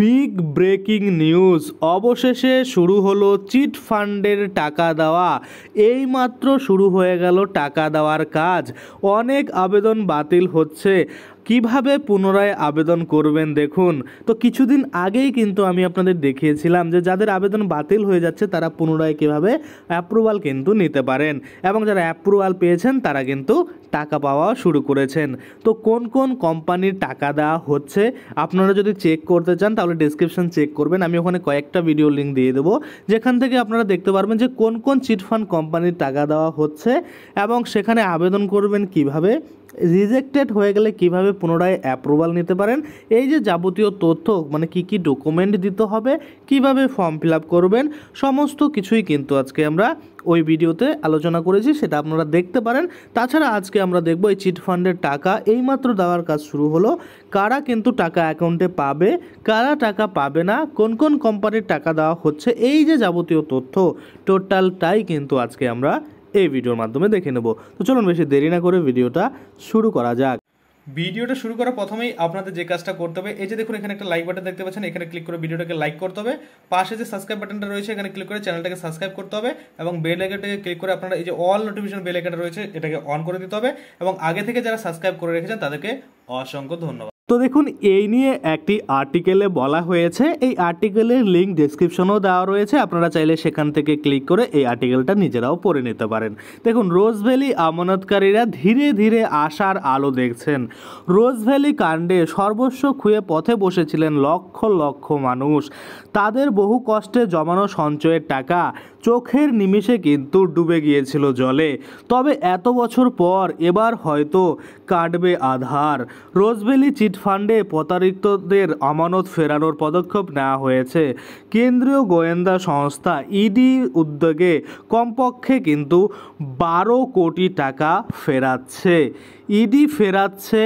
big breaking news অবশেষে শুরু হলো চিট ফান্ডের টাকা দেওয়া এইমাত্র শুরু হয়ে গেল টাকা দেওয়ার কাজ অনেক আবেদন বাতিল হচ্ছে কিভাবে পুনরায় আবেদন করবেন দেখুন তো কিছুদিন আগেই কিন্তু আমি আপনাদের দেখিয়েছিলাম যে যাদের আবেদন বাতিল হয়ে যাচ্ছে তারা পুনরায় কীভাবে অ্যাপ্রুভাল কিন্তু নিতে পারেন এবং যারা অ্যাপ্রুভাল পেয়েছেন তারা কিন্তু টাকা পাওয়া শুরু করেছেন তো কোন কোন কোম্পানির টাকা দেওয়া হচ্ছে আপনারা যদি চেক করতে চান তাহলে ডিসক্রিপশন চেক করবেন আমি ওখানে কয়েকটা ভিডিও লিঙ্ক দিয়ে দেবো যেখান থেকে আপনারা দেখতে পারবেন যে কোন কোন চিটফান্ড কোম্পানির টাকা দেওয়া হচ্ছে এবং সেখানে আবেদন করবেন কিভাবে রিজেক্টেড হয়ে গেলে কিভাবে পুনরায় অ্যাপ্রুভাল নিতে পারেন এই যে যাবতীয় তথ্য মানে কি কি ডকুমেন্ট দিতে হবে কিভাবে ফর্ম ফিল করবেন সমস্ত কিছুই কিন্তু আজকে আমরা ওই ভিডিওতে আলোচনা করেছি সেটা আপনারা দেখতে পারেন তাছাড়া আজকে আমরা দেখব এই চিট ফান্ডের টাকা এইমাত্র দেওয়ার কাজ শুরু হলো কারা কিন্তু টাকা অ্যাকাউন্টে পাবে কারা টাকা পাবে না কোন কোন কোম্পানির টাকা দেওয়া হচ্ছে এই যে যাবতীয় তথ্য টোটালটাই কিন্তু আজকে আমরা এই ভিডিওর মাধ্যমে দেখে নেব তো চলুন বেশি দেরি না করে ভিডিওটা শুরু করা যাক ভিডিওটা শুরু করার প্রথমেই আপনাদের যে কাজটা করতে হবে এই যে দেখুন এখানে একটা লাইক বাটন দেখতে পাচ্ছেন এখানে ক্লিক করে ভিডিওটাকে লাইক করতে হবে পাশে যে সাবস্ক্রাইব বাটনটা রয়েছে এখানে ক্লিক করে চ্যানেলটাকে সাবস্ক্রাইব করতে হবে এবং বেল আইকনটাকে ক্লিক করে আপনারা এই যে অল নোটিফিকেশন বেল আইকনটা রয়েছে এটাকে অন করে দিতে হবে এবং আগে থেকে যারা সাবস্ক্রাইব করে রেখেছেন তাদেরকে অসংখ্য ধন্যবাদ তো দেখুন এই নিয়ে একটি আর্টিকেলে বলা হয়েছে এই আর্টিকেলের লিঙ্ক ডিসক্রিপশনও দেওয়া রয়েছে আপনারা চাইলে সেখান থেকে ক্লিক করে এই আর্টিকেলটা নিজেরাও পড়ে নিতে পারেন দেখুন রোজ ভ্যালি আমানতকারীরা ধীরে ধীরে আসার আলো দেখছেন রোজ ভ্যালি কাণ্ডে সর্বস্ব খুঁয়ে পথে বসেছিলেন লক্ষ লক্ষ মানুষ তাদের বহু কষ্টে জমানো সঞ্চয়ের টাকা চোখের নিমিষে কিন্তু ডুবে গিয়েছিল জলে তবে এত বছর পর এবার হয়তো কাটবে আধার রোজভ্যালি চিটফান্ডে প্রতারিতদের আমানত ফেরানোর পদক্ষেপ নেওয়া হয়েছে কেন্দ্রীয় গোয়েন্দা সংস্থা ইডি উদ্যোগে কমপক্ষে কিন্তু বারো কোটি টাকা ফেরাচ্ছে ইডি ফেরাচ্ছে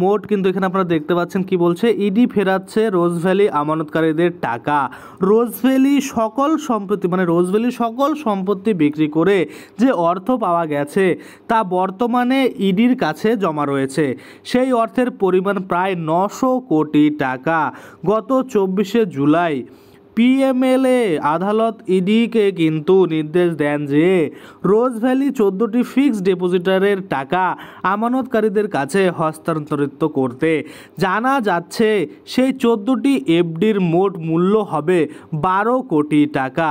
মোট কিন্তু এখানে আপনারা দেখতে পাচ্ছেন কি বলছে ইডি ফেরাচ্ছে রোজভ্যালি আমানতকারীদের টাকা রোজভ্যালি সকল সম্পত্তি মানে রোজ রোজভ্যালির সকল সম্পত্তি বিক্রি করে যে অর্থ পাওয়া গেছে তা বর্তমানে ইডির e কাছে জমা রয়েছে সেই অর্থের পরিমাণ প্রায় নশো কোটি টাকা গত চব্বিশে জুলাই পিএমএলএ আদালত ইডিকে e কিন্তু নির্দেশ দেন যে রোজ ভ্যালি চোদ্দোটি ফিক্সড ডিপোজিটারের টাকা আমানতকারীদের কাছে হস্তান্তরিত করতে জানা যাচ্ছে সেই চোদ্দোটি এফডির মোট মূল্য হবে বারো কোটি টাকা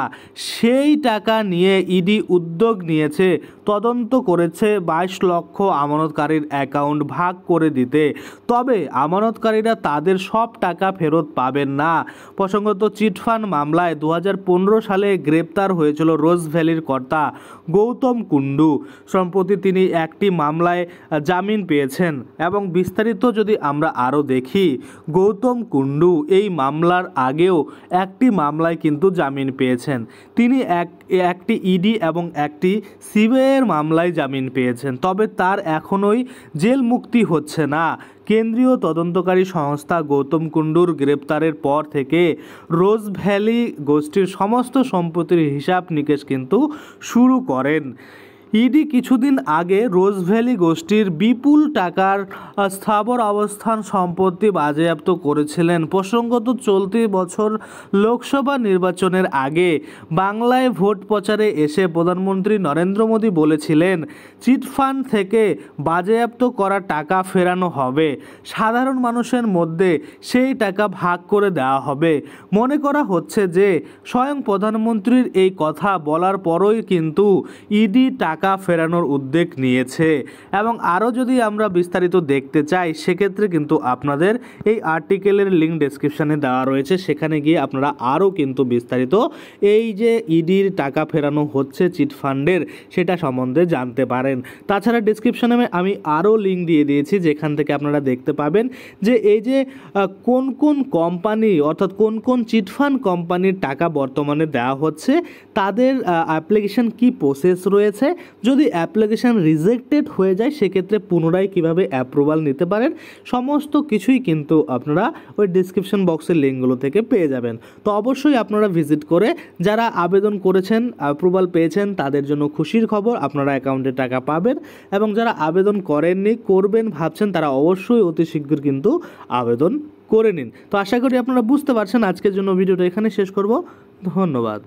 সেই টাকা নিয়ে ইডি e উদ্যোগ নিয়েছে তদন্ত করেছে বাইশ লক্ষ আমানতকারীর অ্যাকাউন্ট ভাগ করে দিতে তবে আমানতকারীরা তাদের সব টাকা ফেরত পাবেন না প্রসঙ্গত চিটফান্ড মামলায় দু সালে গ্রেপ্তার হয়েছিল রোজ ভ্যালির কর্তা গৌতম কুণ্ডু সম্প্রতি তিনি একটি মামলায় জামিন পেয়েছেন এবং বিস্তারিত যদি আমরা আরও দেখি গৌতম কুণ্ডু এই মামলার আগেও একটি মামলায় কিন্তু জামিন পেয়েছেন তিনি এক একটি ইডি এবং একটি সিবিআই পলায়নের মামলায় জামিন পেয়েছেন তবে তার এখনোই জেল মুক্তি হচ্ছে না কেন্দ্রীয় তদন্তকারী সংস্থা গৌতম কুণ্ডুর গ্রেপ্তারের পর থেকে রোজ ভ্যালি গোষ্ঠীর সমস্ত সম্পত্তির হিসাব নিকেশ কিন্তু শুরু করেন ইডি কিছুদিন আগে রোজভ্যালি গোষ্ঠীর বিপুল টাকার স্থাবর অবস্থান সম্পত্তি বাজেয়াপ্ত করেছিলেন প্রসঙ্গত চলতি বছর লোকসভা নির্বাচনের আগে বাংলায় ভোট প্রচারে এসে প্রধানমন্ত্রী নরেন্দ্র মোদী বলেছিলেন চিটফান্ড থেকে বাজেয়াপ্ত করা টাকা ফেরানো হবে সাধারণ মানুষের মধ্যে সেই টাকা ভাগ করে দেওয়া হবে মনে করা হচ্ছে যে স্বয়ং প্রধানমন্ত্রীর এই কথা বলার পরই কিন্তু ইডি টাকা টাকা ফেরানোর উদ্যোগ নিয়েছে এবং আরও যদি আমরা বিস্তারিত দেখতে চাই সেক্ষেত্রে কিন্তু আপনাদের এই আর্টিকেলের লিঙ্ক ডেসক্রিপশানে দেওয়া রয়েছে সেখানে গিয়ে আপনারা আরও কিন্তু বিস্তারিত এই যে ইডির টাকা ফেরানো হচ্ছে চিটফান্ডের সেটা সম্বন্ধে জানতে পারেন তাছাড়া ডিসক্রিপশানে আমি আরও লিঙ্ক দিয়ে দিয়েছি যেখান থেকে আপনারা দেখতে পাবেন যে এই যে কোন কোন কোম্পানি অর্থাৎ কোন কোন চিটফান্ড কোম্পানির টাকা বর্তমানে দেওয়া হচ্ছে তাদের অ্যাপ্লিকেশন কি প্রসেস রয়েছে যদি অ্যাপ্লিকেশান রিজেক্টেড হয়ে যায় সেক্ষেত্রে পুনরায় কিভাবে অ্যাপ্রুভাল নিতে পারেন সমস্ত কিছুই কিন্তু আপনারা ওই ডিসক্রিপশন বক্সের লিঙ্কগুলো থেকে পেয়ে যাবেন তো অবশ্যই আপনারা ভিজিট করে যারা আবেদন করেছেন অ্যাপ্রুভাল পেয়েছেন তাদের জন্য খুশির খবর আপনারা অ্যাকাউন্টে টাকা পাবেন এবং যারা আবেদন করেননি করবেন ভাবছেন তারা অবশ্যই অতি শীঘ্র কিন্তু আবেদন করে নিন তো আশা করি আপনারা বুঝতে পারছেন আজকের জন্য ভিডিওটা এখানে শেষ করব ধন্যবাদ